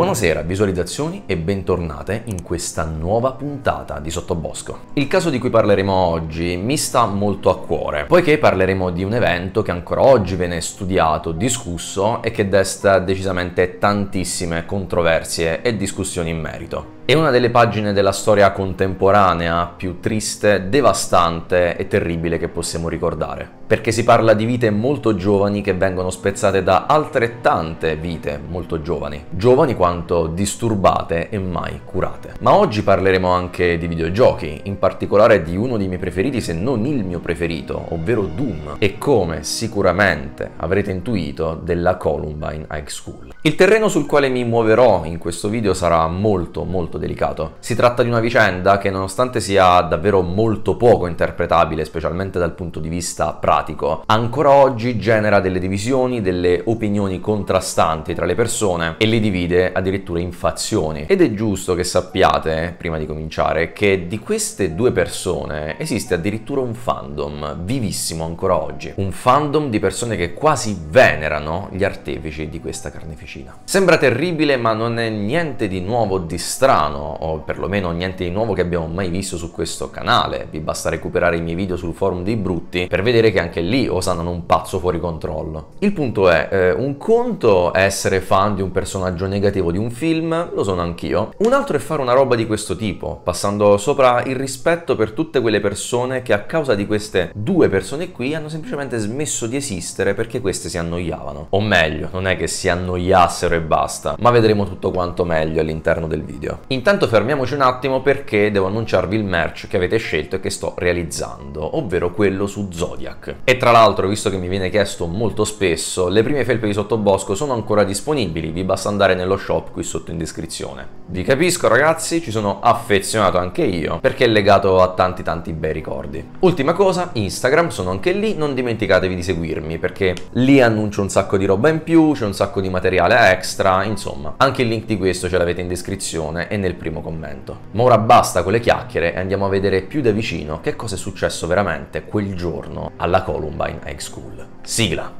Buonasera, visualizzazioni e bentornate in questa nuova puntata di Sottobosco. Il caso di cui parleremo oggi mi sta molto a cuore, poiché parleremo di un evento che ancora oggi viene studiato, discusso e che desta decisamente tantissime controversie e discussioni in merito. È una delle pagine della storia contemporanea più triste, devastante e terribile che possiamo ricordare, perché si parla di vite molto giovani che vengono spezzate da altrettante vite molto giovani, giovani quanto disturbate e mai curate. Ma oggi parleremo anche di videogiochi, in particolare di uno dei miei preferiti se non il mio preferito, ovvero Doom, e come sicuramente avrete intuito della Columbine High School. Il terreno sul quale mi muoverò in questo video sarà molto molto delicato. Si tratta di una vicenda che nonostante sia davvero molto poco interpretabile, specialmente dal punto di vista pratico, ancora oggi genera delle divisioni, delle opinioni contrastanti tra le persone e le divide addirittura in fazioni. Ed è giusto che sappiate, prima di cominciare, che di queste due persone esiste addirittura un fandom vivissimo ancora oggi, un fandom di persone che quasi venerano gli artefici di questa carneficina. Sembra terribile, ma non è niente di nuovo di strano strano o perlomeno niente di nuovo che abbiamo mai visto su questo canale. Vi basta recuperare i miei video sul forum dei brutti per vedere che anche lì osannano un pazzo fuori controllo. Il punto è, eh, un conto è essere fan di un personaggio negativo di un film, lo sono anch'io. Un altro è fare una roba di questo tipo, passando sopra il rispetto per tutte quelle persone che a causa di queste due persone qui hanno semplicemente smesso di esistere perché queste si annoiavano. O meglio, non è che si annoiassero e basta, ma vedremo tutto quanto meglio all'interno del video. Intanto fermiamoci un attimo perché devo annunciarvi il merch che avete scelto e che sto realizzando, ovvero quello su Zodiac. E tra l'altro, visto che mi viene chiesto molto spesso, le prime felpe di Sottobosco sono ancora disponibili, vi basta andare nello shop qui sotto in descrizione. Vi capisco ragazzi, ci sono affezionato anche io, perché è legato a tanti tanti bei ricordi. Ultima cosa, Instagram, sono anche lì, non dimenticatevi di seguirmi, perché lì annuncio un sacco di roba in più, c'è un sacco di materiale extra, insomma. Anche il link di questo ce l'avete in descrizione e nel primo commento. Ma ora basta con le chiacchiere e andiamo a vedere più da vicino che cosa è successo veramente quel giorno alla Columbine High School. Sigla!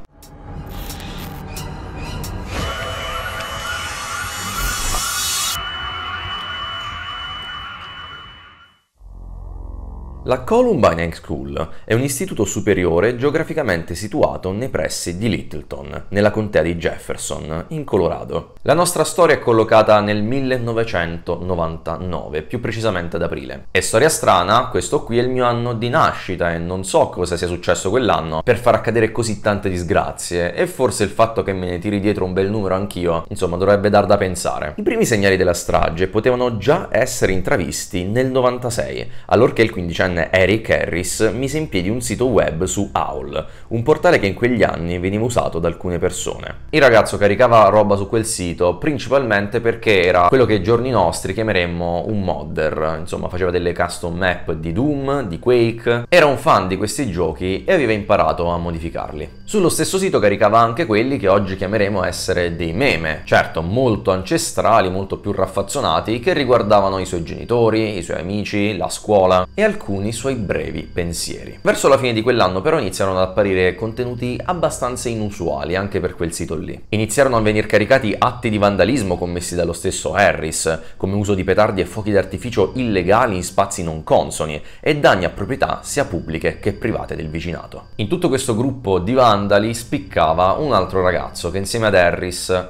La Columbine High School è un istituto superiore geograficamente situato nei pressi di Littleton, nella contea di Jefferson, in Colorado. La nostra storia è collocata nel 1999, più precisamente ad aprile. E storia strana, questo qui è il mio anno di nascita e non so cosa sia successo quell'anno per far accadere così tante disgrazie e forse il fatto che me ne tiri dietro un bel numero anch'io, insomma, dovrebbe dar da pensare. I primi segnali della strage potevano già essere intravisti nel 96, allorché il quindicenne con Eric Harris mise in piedi un sito web su Owl, un portale che in quegli anni veniva usato da alcune persone. Il ragazzo caricava roba su quel sito principalmente perché era quello che ai giorni nostri chiameremmo un modder, insomma faceva delle custom map di Doom, di Quake, era un fan di questi giochi e aveva imparato a modificarli. Sullo stesso sito caricava anche quelli che oggi chiameremo essere dei meme, certo molto ancestrali, molto più raffazzonati, che riguardavano i suoi genitori, i suoi amici, la scuola e alcuni i suoi brevi pensieri. Verso la fine di quell'anno però iniziarono ad apparire contenuti abbastanza inusuali anche per quel sito lì. Iniziarono a venire caricati atti di vandalismo commessi dallo stesso Harris, come uso di petardi e fuochi d'artificio illegali in spazi non consoni e danni a proprietà sia pubbliche che private del vicinato. In tutto questo gruppo di vandali spiccava un altro ragazzo che insieme ad Harris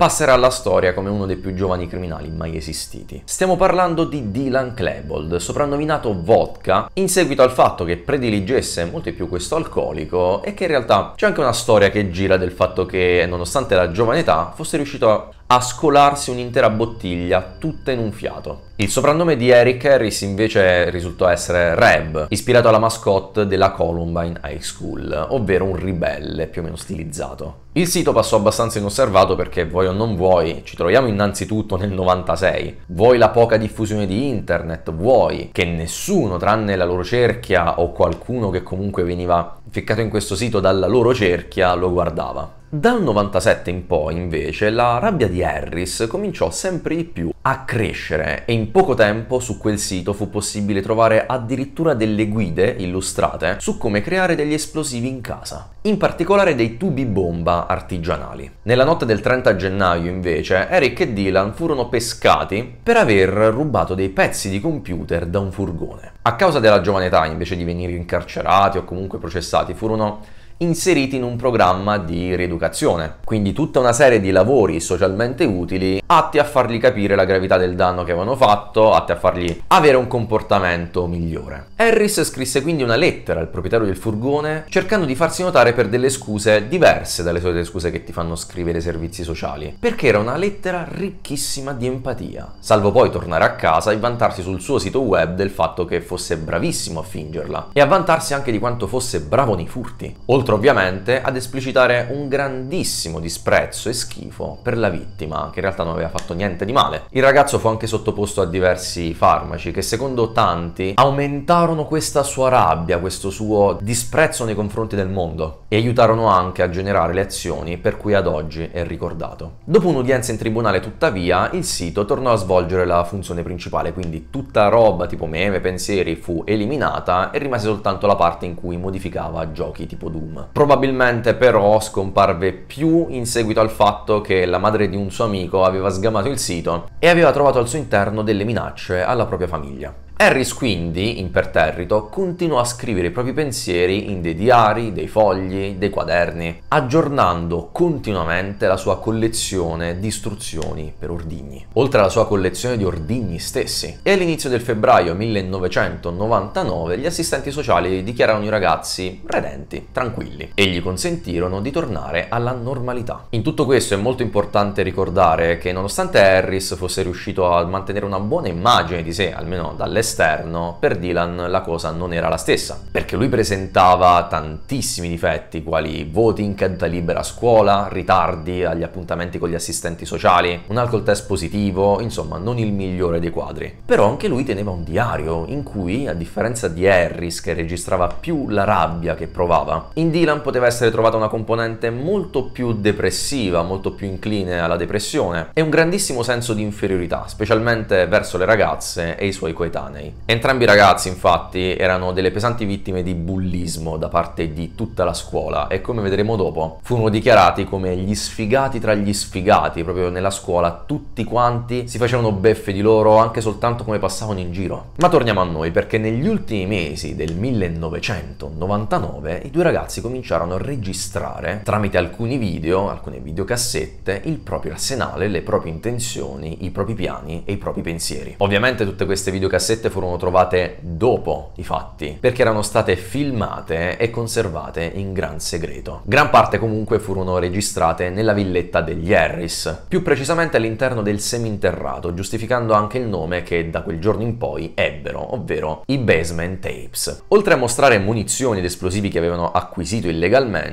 passerà alla storia come uno dei più giovani criminali mai esistiti. Stiamo parlando di Dylan Klebold, soprannominato Vodka, in seguito al fatto che prediligesse molto più questo alcolico e che in realtà c'è anche una storia che gira del fatto che, nonostante la giovane età, fosse riuscito a a scolarsi un'intera bottiglia tutta in un fiato. Il soprannome di Eric Harris invece risultò essere Reb, ispirato alla mascotte della Columbine High School, ovvero un ribelle più o meno stilizzato. Il sito passò abbastanza inosservato perché vuoi o non vuoi, ci troviamo innanzitutto nel 96. Vuoi la poca diffusione di internet, vuoi che nessuno tranne la loro cerchia o qualcuno che comunque veniva ficcato in questo sito dalla loro cerchia, lo guardava. Dal 97 in poi, invece, la rabbia di Harris cominciò sempre di più a crescere e in poco tempo su quel sito fu possibile trovare addirittura delle guide illustrate su come creare degli esplosivi in casa in particolare dei tubi bomba artigianali. Nella notte del 30 gennaio, invece, Eric e Dylan furono pescati per aver rubato dei pezzi di computer da un furgone. A causa della giovane età, invece di venire incarcerati o comunque processati, furono inseriti in un programma di rieducazione. Quindi tutta una serie di lavori socialmente utili atti a fargli capire la gravità del danno che avevano fatto, atti a fargli avere un comportamento migliore. Harris scrisse quindi una lettera al proprietario del furgone cercando di farsi notare per delle scuse diverse dalle solite scuse che ti fanno scrivere i servizi sociali, perché era una lettera ricchissima di empatia, salvo poi tornare a casa e vantarsi sul suo sito web del fatto che fosse bravissimo a fingerla e a vantarsi anche di quanto fosse bravo nei furti. Oltre oltre ovviamente ad esplicitare un grandissimo disprezzo e schifo per la vittima, che in realtà non aveva fatto niente di male. Il ragazzo fu anche sottoposto a diversi farmaci che secondo tanti aumentarono questa sua rabbia, questo suo disprezzo nei confronti del mondo e aiutarono anche a generare le azioni per cui ad oggi è ricordato. Dopo un'udienza in tribunale tuttavia, il sito tornò a svolgere la funzione principale, quindi tutta roba tipo meme, pensieri fu eliminata e rimase soltanto la parte in cui modificava giochi tipo Doom. Probabilmente però scomparve più in seguito al fatto che la madre di un suo amico aveva sgamato il sito e aveva trovato al suo interno delle minacce alla propria famiglia. Harris quindi, imperterrito, continuò a scrivere i propri pensieri in dei diari, dei fogli, dei quaderni, aggiornando continuamente la sua collezione di istruzioni per ordigni, oltre alla sua collezione di ordigni stessi. E all'inizio del febbraio 1999 gli assistenti sociali dichiararono i ragazzi redenti, tranquilli, e gli consentirono di tornare alla normalità. In tutto questo è molto importante ricordare che nonostante Harris fosse riuscito a mantenere una buona immagine di sé, almeno dall'esterno, esterno, per Dylan la cosa non era la stessa, perché lui presentava tantissimi difetti, quali voti in caduta libera a scuola, ritardi agli appuntamenti con gli assistenti sociali, un alcol test positivo, insomma non il migliore dei quadri. Però anche lui teneva un diario in cui, a differenza di Harris che registrava più la rabbia che provava, in Dylan poteva essere trovata una componente molto più depressiva, molto più incline alla depressione e un grandissimo senso di inferiorità, specialmente verso le ragazze e i suoi coetanei anni. Entrambi i ragazzi infatti erano delle pesanti vittime di bullismo da parte di tutta la scuola e come vedremo dopo furono dichiarati come gli sfigati tra gli sfigati proprio nella scuola tutti quanti si facevano beffe di loro anche soltanto come passavano in giro. Ma torniamo a noi perché negli ultimi mesi del 1999 i due ragazzi cominciarono a registrare tramite alcuni video, alcune videocassette, il proprio arsenale, le proprie intenzioni, i propri piani e i propri pensieri. Ovviamente tutte queste videocassette furono trovate dopo i fatti, perché erano state filmate e conservate in gran segreto. Gran parte comunque furono registrate nella villetta degli Harris, più precisamente all'interno del seminterrato, giustificando anche il nome che da quel giorno in poi ebbero, ovvero i Basement Tapes. Oltre a mostrare munizioni ed esplosivi che avevano acquisito illegalmente,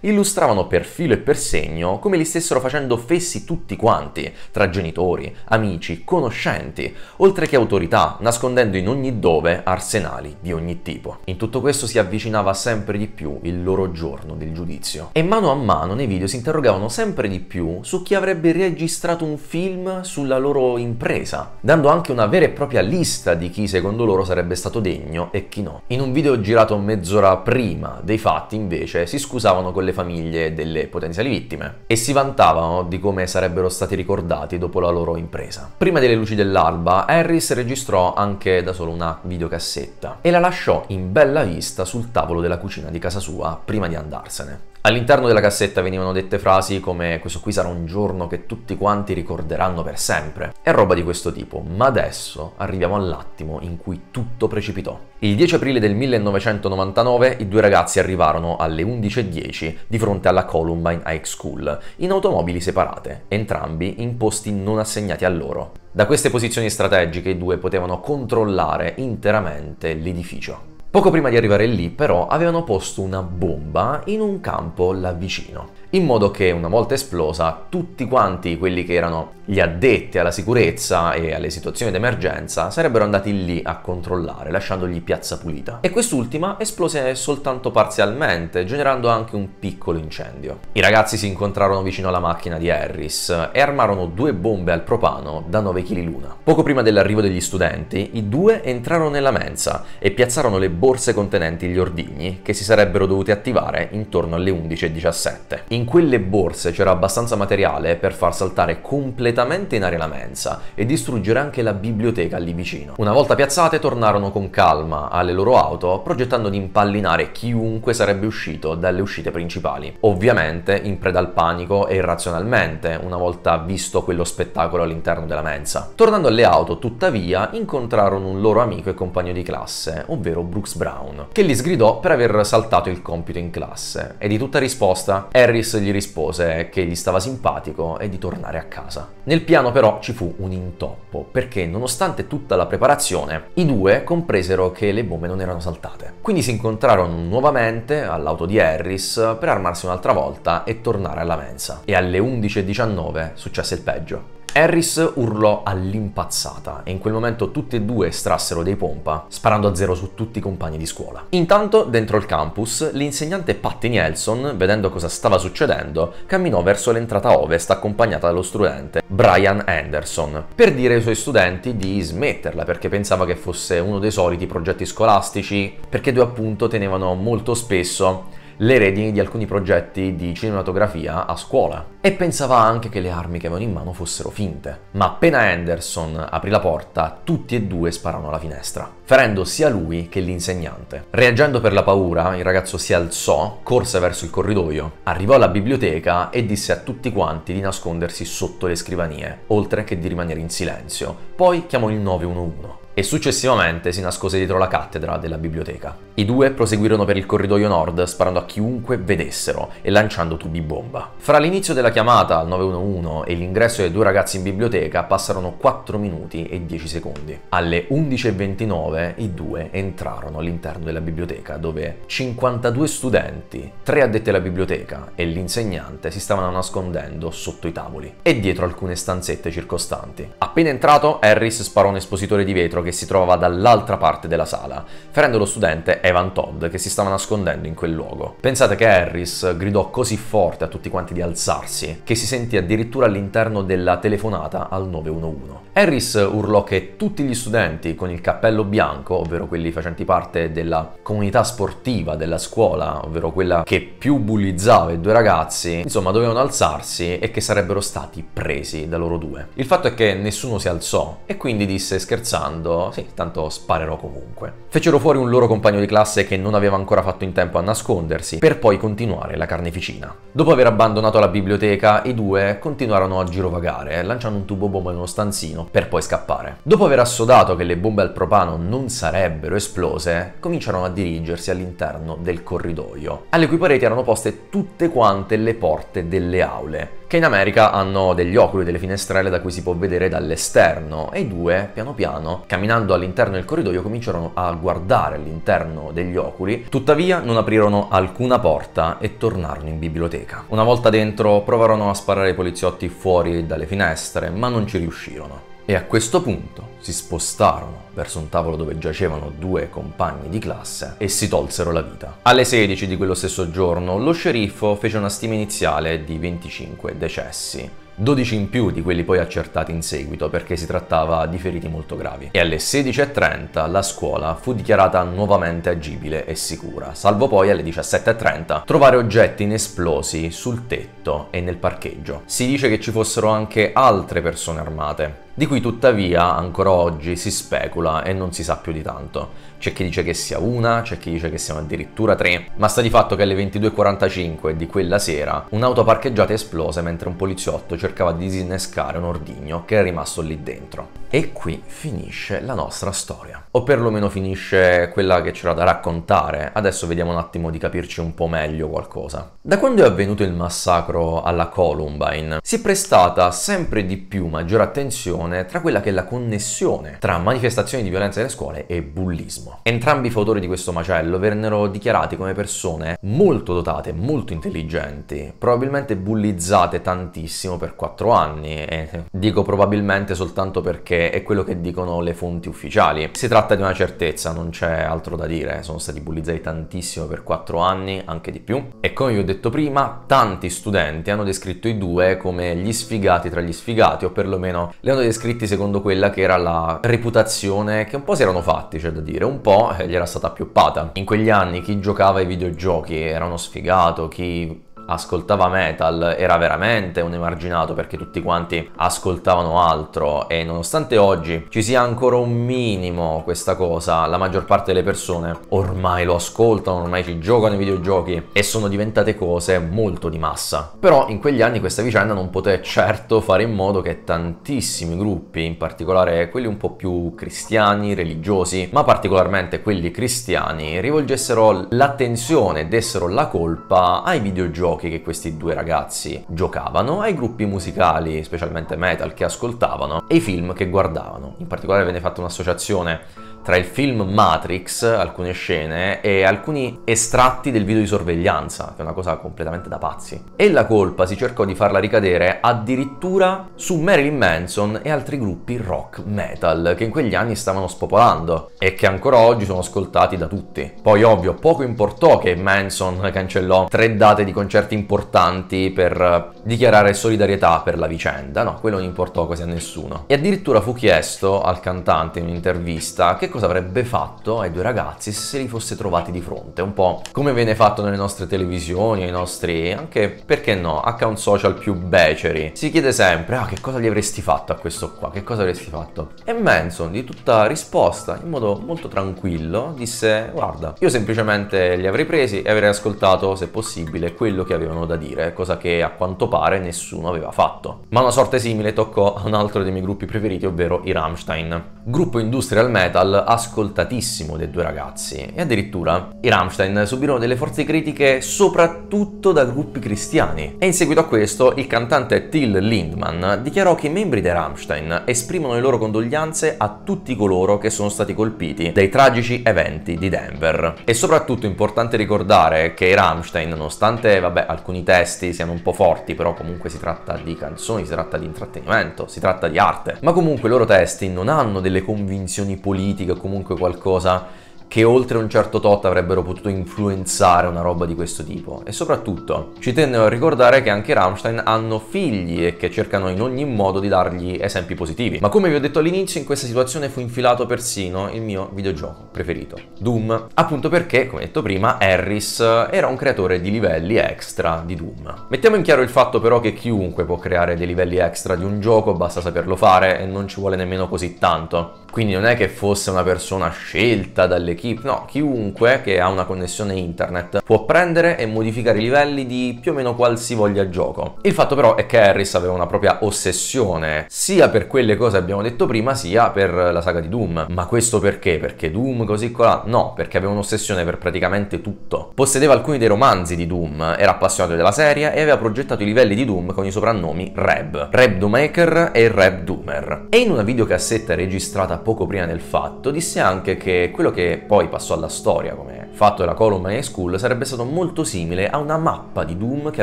illustravano per filo e per segno come li stessero facendo fessi tutti quanti, tra genitori, amici, conoscenti, oltre che autorità, nascondendo diffondendo in ogni dove arsenali di ogni tipo. In tutto questo si avvicinava sempre di più il loro giorno del giudizio. E mano a mano nei video si interrogavano sempre di più su chi avrebbe registrato un film sulla loro impresa, dando anche una vera e propria lista di chi secondo loro sarebbe stato degno e chi no. In un video girato mezz'ora prima dei fatti, invece, si scusavano con le famiglie delle potenziali vittime e si vantavano di come sarebbero stati ricordati dopo la loro impresa. Prima delle luci dell'alba, Harris registrò anche anche da solo una videocassetta e la lasciò in bella vista sul tavolo della cucina di casa sua prima di andarsene. All'interno della cassetta venivano dette frasi come questo qui sarà un giorno che tutti quanti ricorderanno per sempre e roba di questo tipo, ma adesso arriviamo all'attimo in cui tutto precipitò. Il 10 aprile del 1999 i due ragazzi arrivarono alle 11.10 di fronte alla Columbine High School, in automobili separate, entrambi in posti non assegnati a loro. Da queste posizioni strategiche i due potevano controllare interamente l'edificio. Poco prima di arrivare lì, però, avevano posto una bomba in un campo là vicino in modo che una volta esplosa tutti quanti quelli che erano gli addetti alla sicurezza e alle situazioni d'emergenza sarebbero andati lì a controllare, lasciandogli piazza pulita. E quest'ultima esplose soltanto parzialmente, generando anche un piccolo incendio. I ragazzi si incontrarono vicino alla macchina di Harris e armarono due bombe al propano da 9 kg l'una. Poco prima dell'arrivo degli studenti, i due entrarono nella mensa e piazzarono le borse contenenti gli ordigni che si sarebbero dovuti attivare intorno alle 11.17 in quelle borse c'era abbastanza materiale per far saltare completamente in aria la mensa e distruggere anche la biblioteca lì vicino. Una volta piazzate tornarono con calma alle loro auto progettando di impallinare chiunque sarebbe uscito dalle uscite principali. Ovviamente in preda al panico e irrazionalmente una volta visto quello spettacolo all'interno della mensa. Tornando alle auto tuttavia incontrarono un loro amico e compagno di classe, ovvero Brooks Brown, che li sgridò per aver saltato il compito in classe e di tutta risposta Harris gli rispose che gli stava simpatico e di tornare a casa. Nel piano però ci fu un intoppo, perché nonostante tutta la preparazione, i due compresero che le bombe non erano saltate. Quindi si incontrarono nuovamente all'auto di Harris per armarsi un'altra volta e tornare alla mensa. E alle 11.19 successe il peggio. Harris urlò all'impazzata e in quel momento tutti e due estrassero dei pompa, sparando a zero su tutti i compagni di scuola. Intanto, dentro il campus, l'insegnante Patty Nelson, vedendo cosa stava succedendo, camminò verso l'entrata ovest accompagnata dallo studente Brian Anderson, per dire ai suoi studenti di smetterla perché pensava che fosse uno dei soliti progetti scolastici, perché due appunto tenevano molto spesso le redini di alcuni progetti di cinematografia a scuola e pensava anche che le armi che avevano in mano fossero finte. Ma appena Anderson aprì la porta, tutti e due spararono alla finestra, ferendo sia lui che l'insegnante. Reagendo per la paura, il ragazzo si alzò, corse verso il corridoio, arrivò alla biblioteca e disse a tutti quanti di nascondersi sotto le scrivanie, oltre che di rimanere in silenzio. Poi chiamò il 911 e successivamente si nascose dietro la cattedra della biblioteca. I due proseguirono per il corridoio nord sparando a chiunque vedessero e lanciando tubi bomba. Fra l'inizio della chiamata al 911 e l'ingresso dei due ragazzi in biblioteca passarono 4 minuti e 10 secondi. Alle 11.29 i due entrarono all'interno della biblioteca dove 52 studenti, 3 addetti alla biblioteca e l'insegnante si stavano nascondendo sotto i tavoli e dietro alcune stanzette circostanti. Appena entrato Harris sparò un espositore di vetro maestro che si trovava dall'altra parte della sala, ferendo lo studente Evan Todd che si stava nascondendo in quel luogo. Pensate che Harris gridò così forte a tutti quanti di alzarsi che si sentì addirittura all'interno della telefonata al 911. Harris urlò che tutti gli studenti con il cappello bianco, ovvero quelli facenti parte della comunità sportiva della scuola, ovvero quella che più bullizzava i due ragazzi, insomma dovevano alzarsi e che sarebbero stati presi da loro due. Il fatto è che nessuno si alzò e quindi disse scherzando dicendo sì, tanto sparerò comunque. Fecero fuori un loro compagno di classe che non aveva ancora fatto in tempo a nascondersi, per poi continuare la carneficina. Dopo aver abbandonato la biblioteca, i due continuarono a girovagare, lanciando un tubo bomba in uno stanzino, per poi scappare. Dopo aver assodato che le bombe al propano non sarebbero esplose, cominciarono a dirigersi all'interno del corridoio, alle cui pareti erano poste tutte quante le porte delle aule che in America hanno degli oculi, delle finestrelle da cui si può vedere dall'esterno e i due, piano piano, camminando all'interno del corridoio, cominciarono a guardare all'interno degli oculi, tuttavia non aprirono alcuna porta e tornarono in biblioteca. Una volta dentro provarono a sparare ai poliziotti fuori dalle finestre, ma non ci riuscirono. E a questo punto si spostarono verso un tavolo dove giacevano due compagni di classe e si tolsero la vita. Alle 16 di quello stesso giorno lo sceriffo fece una stima iniziale di 25 decessi. 12 in più di quelli poi accertati in seguito perché si trattava di feriti molto gravi. E alle 16.30 la scuola fu dichiarata nuovamente agibile e sicura, salvo poi alle 17.30 trovare oggetti inesplosi sul tetto e nel parcheggio. Si dice che ci fossero anche altre persone armate, di cui tuttavia ancora oggi si specula e non si sa più di tanto c'è chi dice che sia una, c'è chi dice che siano addirittura tre, ma sta di fatto che alle 22.45 di quella sera un'auto parcheggiata esplose mentre un poliziotto cercava di disinnescare un ordigno che era rimasto lì dentro. E qui finisce la nostra storia, o perlomeno finisce quella che c'era da raccontare, adesso vediamo un attimo di capirci un po' meglio qualcosa. Da quando è avvenuto il massacro alla Columbine si è prestata sempre di più maggiore attenzione tra quella che è la connessione tra manifestazioni di violenza nelle scuole e bullismo benissimo. Entrambi i fautori di questo macello vennero dichiarati come persone molto dotate, molto intelligenti, probabilmente bullizzate tantissimo per 4 anni e dico probabilmente soltanto perché è quello che dicono le fonti ufficiali. Si tratta di una certezza, non c'è altro da dire, sono stati bullizzati tantissimo per 4 anni, anche di più. E come vi ho detto prima, tanti studenti hanno descritto i due come gli sfigati tra gli sfigati o perlomeno li hanno descritti secondo quella che era la reputazione che un po' si erano fatti, c'è da dire, un po' eh, gli era stata appioppata. In quegli anni chi giocava ai videogiochi era uno sfigato, chi ascoltava metal era veramente un emarginato perché tutti quanti ascoltavano altro e nonostante oggi ci sia ancora un minimo questa cosa, la maggior parte delle persone ormai lo ascoltano, ormai ci giocano i videogiochi e sono diventate cose molto di massa. Però in quegli anni questa vicenda non poté certo fare in modo che tantissimi gruppi, in particolare quelli un po' più cristiani, religiosi, ma particolarmente quelli cristiani, rivolgessero l'attenzione, e dessero la colpa ai videogiochi videogiochi che questi due ragazzi giocavano, ai gruppi musicali, specialmente metal, che ascoltavano e i film che guardavano. In particolare venne fatta un'associazione tra il film Matrix, alcune scene, e alcuni estratti del video di sorveglianza, che è una cosa completamente da pazzi. E la colpa si cercò di farla ricadere addirittura su Marilyn Manson e altri gruppi rock metal, che in quegli anni stavano spopolando e che ancora oggi sono ascoltati da tutti. Poi ovvio, poco importò che Manson cancellò tre date di concerti importanti per eh, dichiarare solidarietà per la vicenda, no, quello non importò quasi a nessuno. E addirittura fu chiesto al cantante in un'intervista che cosa avrebbe fatto ai due ragazzi se li fosse trovati di fronte, un po' come viene fatto nelle nostre televisioni, ai nostri, anche, perché no, account social più beceri. Si chiede sempre, ah, che cosa gli avresti fatto a questo qua, che cosa avresti fatto? E Manson, di tutta risposta, in modo molto tranquillo, disse, guarda, io semplicemente li avrei presi e avrei ascoltato, se possibile, quello che avevano da dire, cosa che a quanto pare nessuno aveva fatto. Ma una sorte simile toccò a un altro dei miei gruppi preferiti, ovvero i Rammstein. Gruppo industrial metal ascoltatissimo dei due ragazzi e addirittura i Rammstein subirono delle forze critiche soprattutto da gruppi cristiani e in seguito a questo il cantante Till Lindman dichiarò che i membri dei Rammstein esprimono le loro condoglianze a tutti coloro che sono stati colpiti dai tragici eventi di Denver. E soprattutto è importante ricordare che i Rammstein nonostante vabbè alcuni testi siano un po' forti però comunque si tratta di canzoni, si tratta di intrattenimento, si tratta di arte, ma comunque i loro testi non hanno delle convinzioni politiche o comunque qualcosa che oltre un certo tot avrebbero potuto influenzare una roba di questo tipo. E soprattutto ci tennero a ricordare che anche Rammstein hanno figli e che cercano in ogni modo di dargli esempi positivi. Ma come vi ho detto all'inizio, in questa situazione fu infilato persino il mio videogioco preferito, Doom, appunto perché, come detto prima, Harris era un creatore di livelli extra di Doom. Mettiamo in chiaro il fatto però che chiunque può creare dei livelli extra di un gioco, basta saperlo fare e non ci vuole nemmeno così tanto. Quindi non è che fosse una persona scelta dall'equipe, no, chiunque che ha una connessione internet può prendere e modificare i livelli di più o meno qualsivoglia gioco. Il fatto però è che Harris aveva una propria ossessione, sia per quelle cose che abbiamo detto prima, sia per la saga di Doom. Ma questo perché? Perché Doom così qua? No, perché aveva un'ossessione per praticamente tutto. Possedeva alcuni dei romanzi di Doom, era appassionato della serie e aveva progettato i livelli di Doom con i soprannomi Reb, Reb Doomaker e Reb Doomer. E in una videocassetta registrata poco prima del fatto, disse anche che quello che poi passò alla storia come fatto da Column High School sarebbe stato molto simile a una mappa di Doom che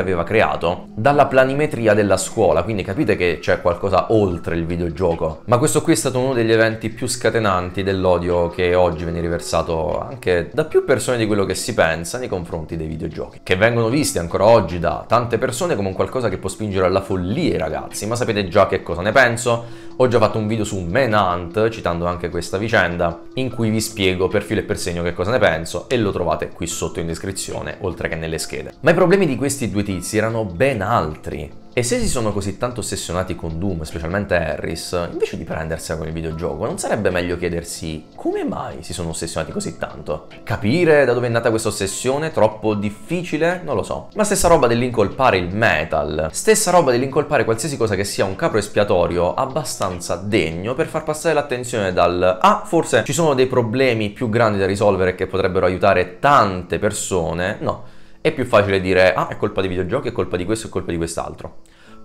aveva creato dalla planimetria della scuola, quindi capite che c'è qualcosa oltre il videogioco. Ma questo qui è stato uno degli eventi più scatenanti dell'odio che oggi viene riversato anche da più persone di quello che si pensa nei confronti dei videogiochi, che vengono visti ancora oggi da tante persone come un qualcosa che può spingere alla follia i ragazzi, ma sapete già che cosa ne penso? Ho già fatto un video su Manhunt, citando anche questa vicenda, in cui vi spiego per filo e per segno che cosa ne penso e lo trovate qui sotto in descrizione, oltre che nelle schede. Ma i problemi di questi due tizi erano ben altri. E se si sono così tanto ossessionati con Doom, specialmente Harris, invece di prendersela con il videogioco, non sarebbe meglio chiedersi come mai si sono ossessionati così tanto? Capire da dove è nata questa ossessione? Troppo difficile? Non lo so. Ma stessa roba dell'incolpare il metal, stessa roba dell'incolpare qualsiasi cosa che sia un capro espiatorio abbastanza degno per far passare l'attenzione dal ah, forse ci sono dei problemi più grandi da risolvere che potrebbero aiutare tante persone. No è più facile dire ah è colpa dei videogiochi, è colpa di questo, è colpa di quest'altro.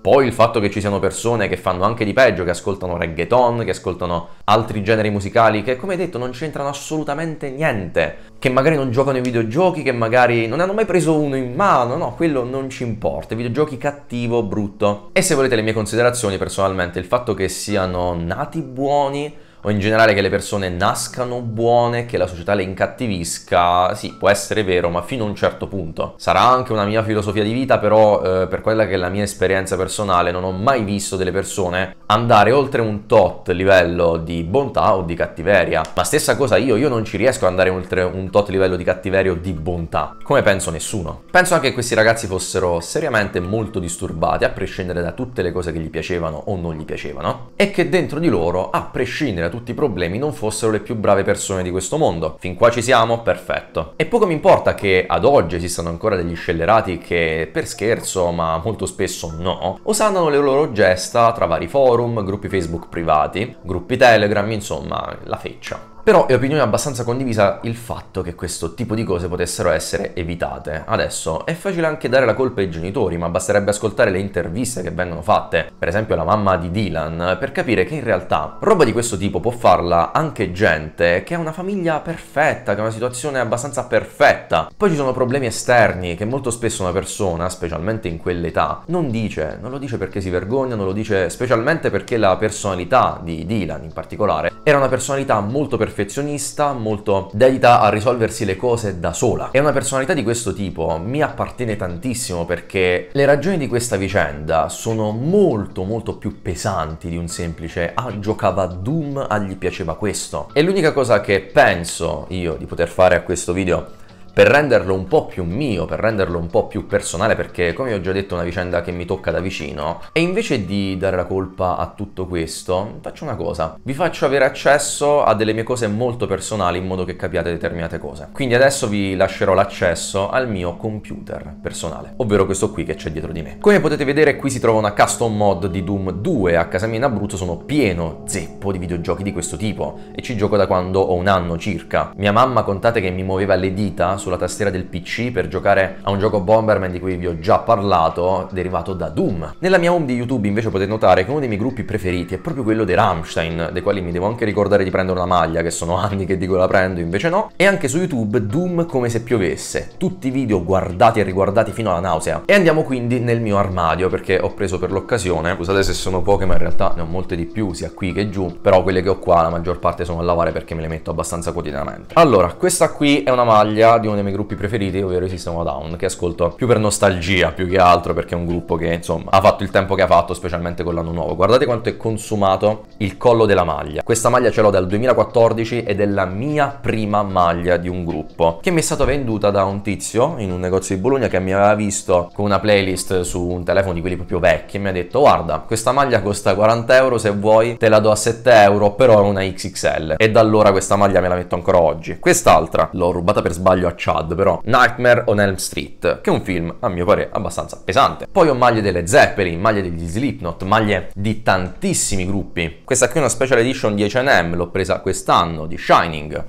Poi il fatto che ci siano persone che fanno anche di peggio, che ascoltano reggaeton, che ascoltano altri generi musicali, che come detto non c'entrano assolutamente niente, che magari non giocano ai videogiochi, che magari non hanno mai preso uno in mano, no, quello non ci importa, videogiochi cattivo, brutto. E se volete le mie considerazioni personalmente, il fatto che siano nati buoni o in generale che le persone nascano buone, che la società le incattivisca, sì, può essere vero, ma fino a un certo punto. Sarà anche una mia filosofia di vita, però eh, per quella che è la mia esperienza personale non ho mai visto delle persone andare oltre un tot livello di bontà o di cattiveria. Ma stessa cosa io, io non ci riesco ad andare oltre un tot livello di cattiveria o di bontà, come penso nessuno. Penso anche che questi ragazzi fossero seriamente molto disturbati, a prescindere da tutte le cose che gli piacevano o non gli piacevano, e che dentro di loro, a prescindere da tutti i problemi non fossero le più brave persone di questo mondo. Fin qua ci siamo? Perfetto. E poco mi importa che ad oggi esistano ancora degli scellerati che, per scherzo, ma molto spesso no, osannano le loro gesta tra vari forum, gruppi Facebook privati, gruppi Telegram, insomma, la feccia però è opinione abbastanza condivisa il fatto che questo tipo di cose potessero essere evitate. Adesso è facile anche dare la colpa ai genitori, ma basterebbe ascoltare le interviste che vengono fatte, per esempio la mamma di Dylan, per capire che in realtà roba di questo tipo può farla anche gente che ha una famiglia perfetta, che ha una situazione abbastanza perfetta. Poi ci sono problemi esterni che molto spesso una persona, specialmente in quell'età, non dice, non lo dice perché si vergogna, non lo dice specialmente perché la personalità di Dylan in particolare era una personalità molto perfetta perfezionista, molto dedita a risolversi le cose da sola. E una personalità di questo tipo mi appartiene tantissimo perché le ragioni di questa vicenda sono molto molto più pesanti di un semplice ah giocava Doom, ah gli piaceva questo. E l'unica cosa che penso io di poter fare a questo video per renderlo un po' più mio, per renderlo un po' più personale, perché come ho già detto è una vicenda che mi tocca da vicino, e invece di dare la colpa a tutto questo, faccio una cosa, vi faccio avere accesso a delle mie cose molto personali in modo che capiate determinate cose. Quindi adesso vi lascerò l'accesso al mio computer personale, ovvero questo qui che c'è dietro di me. Come potete vedere qui si trova una custom mod di Doom 2, a casa mia in Abruzzo sono pieno zeppo di videogiochi di questo tipo, e ci gioco da quando ho un anno circa. Mia mamma contate che mi muoveva le dita sulla tastiera del PC per giocare a un gioco Bomberman di cui vi ho già parlato, derivato da Doom. Nella mia home di YouTube invece potete notare che uno dei miei gruppi preferiti è proprio quello dei Rammstein, dei quali mi devo anche ricordare di prendere una maglia, che sono anni che dico la prendo, invece no. E anche su YouTube Doom come se piovesse, tutti i video guardati e riguardati fino alla nausea. E andiamo quindi nel mio armadio, perché ho preso per l'occasione, scusate se sono poche ma in realtà ne ho molte di più, sia qui che giù, però quelle che ho qua la maggior parte sono a lavare perché me le metto abbastanza quotidianamente. Allora, questa qui è una maglia di un uno dei miei gruppi preferiti, ovvero i System of Down, che ascolto più per nostalgia più che altro, perché è un gruppo che insomma ha fatto il tempo che ha fatto, specialmente con l'anno nuovo. Guardate quanto è consumato il collo della maglia. Questa maglia ce l'ho dal 2014 ed è la mia prima maglia di un gruppo, che mi è stata venduta da un tizio in un negozio di Bologna che mi aveva visto con una playlist su un telefono di quelli proprio vecchi e mi ha detto guarda, questa maglia costa 40 euro se vuoi, te la do a 7 euro, però è una XXL. E da allora questa maglia me la metto ancora oggi. Quest'altra l'ho rubata per sbaglio a Chad però, Nightmare on Elm Street, che è un film a mio parere abbastanza pesante. Poi ho maglie delle Zeppelin, maglie degli Slipknot, maglie di tantissimi gruppi. Questa qui è una special edition di H&M, l'ho presa quest'anno, di Shining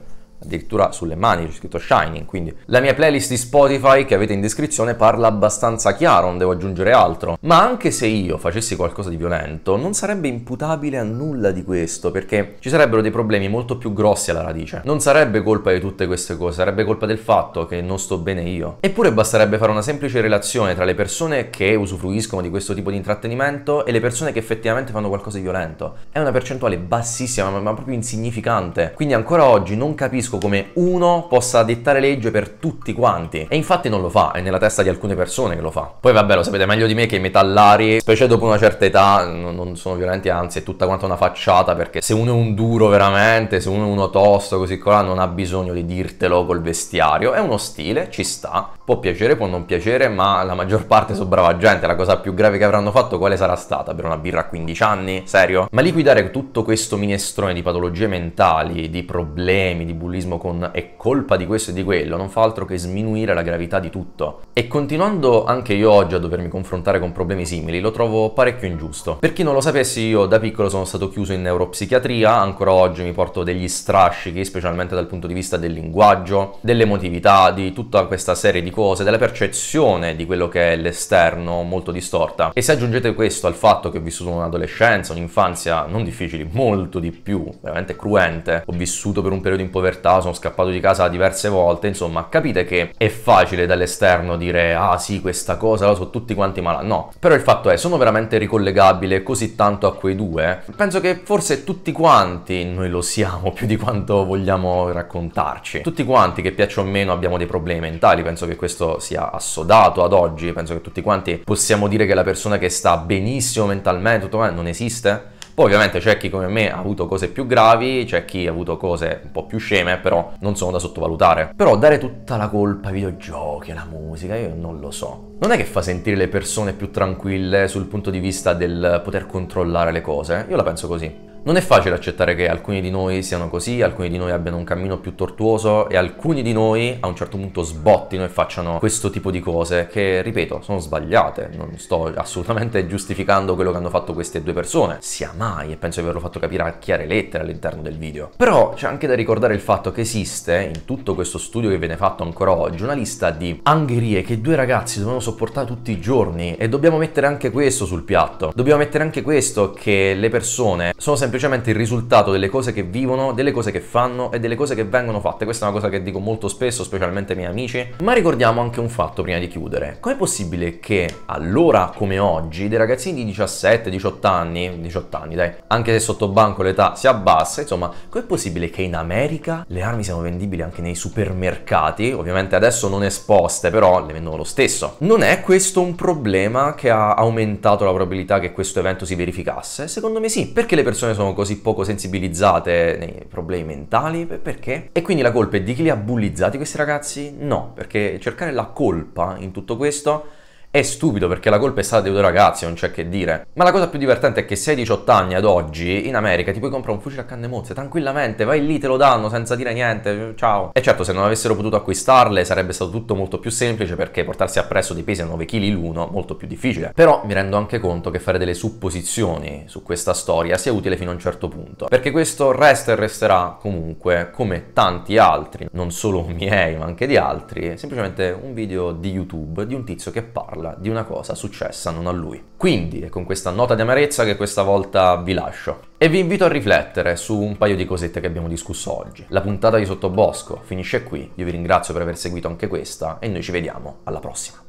addirittura sulle mani c'è scritto Shining, quindi la mia playlist di Spotify che avete in descrizione parla abbastanza chiaro, non devo aggiungere altro. Ma anche se io facessi qualcosa di violento, non sarebbe imputabile a nulla di questo, perché ci sarebbero dei problemi molto più grossi alla radice. Non sarebbe colpa di tutte queste cose, sarebbe colpa del fatto che non sto bene io. Eppure basterebbe fare una semplice relazione tra le persone che usufruiscono di questo tipo di intrattenimento e le persone che effettivamente fanno qualcosa di violento. È una percentuale bassissima, ma proprio insignificante. Quindi ancora oggi non capisco capisco come uno possa dettare legge per tutti quanti. E infatti non lo fa, è nella testa di alcune persone che lo fa. Poi vabbè, lo sapete meglio di me che i metallari, specie dopo una certa età, non, sono violenti, anzi è tutta quanta una facciata perché se uno è un duro veramente, se uno è uno tosto, così qua, non ha bisogno di dirtelo col vestiario. È uno stile, ci sta. Può piacere, può non piacere, ma la maggior parte sono brava gente. La cosa più grave che avranno fatto quale sarà stata? Per una birra a 15 anni? Serio? Ma liquidare tutto questo minestrone di patologie mentali, di problemi, di bullismo con è colpa di questo e di quello, non fa altro che sminuire la gravità di tutto. E continuando anche io oggi a dovermi confrontare con problemi simili, lo trovo parecchio ingiusto. Per chi non lo sapesse, io da piccolo sono stato chiuso in neuropsichiatria, ancora oggi mi porto degli strascichi, specialmente dal punto di vista del linguaggio, dell'emotività, di tutta questa serie di cose, della percezione di quello che è l'esterno molto distorta. E se aggiungete questo al fatto che ho vissuto un'adolescenza, un'infanzia non difficili, molto di più, veramente cruente, ho vissuto per un periodo in povertà, sono scappato di casa diverse volte, insomma, capite che è facile dall'esterno dire ah sì, questa cosa la so tutti quanti malati. No, però il fatto è, sono veramente ricollegabile così tanto a quei due? Penso che forse tutti quanti noi lo siamo più di quanto vogliamo raccontarci. Tutti quanti che piacciono o meno abbiamo dei problemi mentali, penso che questo sia assodato ad oggi, penso che tutti quanti possiamo dire che la persona che sta benissimo mentalmente, tutto non esiste. Poi ovviamente c'è chi come me ha avuto cose più gravi, c'è chi ha avuto cose un po' più sceme, però non sono da sottovalutare. Però dare tutta la colpa ai videogiochi, alla musica, io non lo so. Non è che fa sentire le persone più tranquille sul punto di vista del poter controllare le cose, eh? io la penso così. Non è facile accettare che alcuni di noi siano così, alcuni di noi abbiano un cammino più tortuoso e alcuni di noi a un certo punto sbottino e facciano questo tipo di cose che, ripeto, sono sbagliate. Non sto assolutamente giustificando quello che hanno fatto queste due persone, sia mai, e penso di averlo fatto capire a chiare lettere all'interno del video. Però c'è anche da ricordare il fatto che esiste, in tutto questo studio che viene fatto ancora oggi, una lista di angherie che due ragazzi dovevano sopportare tutti i giorni e dobbiamo mettere anche questo sul piatto. Dobbiamo mettere anche questo che le persone sono sempre semplicemente il risultato delle cose che vivono, delle cose che fanno e delle cose che vengono fatte. Questa è una cosa che dico molto spesso, specialmente ai miei amici. Ma ricordiamo anche un fatto prima di chiudere. Com'è possibile che allora come oggi dei ragazzini di 17, 18 anni, 18 anni dai, anche se sotto banco l'età si abbassa, insomma, com'è possibile che in America le armi siano vendibili anche nei supermercati? Ovviamente adesso non esposte, però le vendono lo stesso. Non è questo un problema che ha aumentato la probabilità che questo evento si verificasse? Secondo me sì, perché le persone sono sono così poco sensibilizzate nei problemi mentali, perché? E quindi la colpa è di chi li ha bullizzati questi ragazzi? No, perché cercare la colpa in tutto questo è stupido perché la colpa è stata dei due ragazzi, non c'è che dire. Ma la cosa più divertente è che se hai 18 anni ad oggi, in America ti puoi comprare un fucile a canne mozze tranquillamente, vai lì, te lo danno senza dire niente, ciao. E certo, se non avessero potuto acquistarle sarebbe stato tutto molto più semplice perché portarsi appresso dei pesi a 9 kg l'uno molto più difficile. Però mi rendo anche conto che fare delle supposizioni su questa storia sia utile fino a un certo punto, perché questo resta e resterà comunque come tanti altri, non solo miei ma anche di altri, semplicemente un video di YouTube di un tizio che parla nulla di una cosa successa non a lui. Quindi è con questa nota di amarezza che questa volta vi lascio. E vi invito a riflettere su un paio di cosette che abbiamo discusso oggi. La puntata di Sottobosco finisce qui, io vi ringrazio per aver seguito anche questa e noi ci vediamo alla prossima.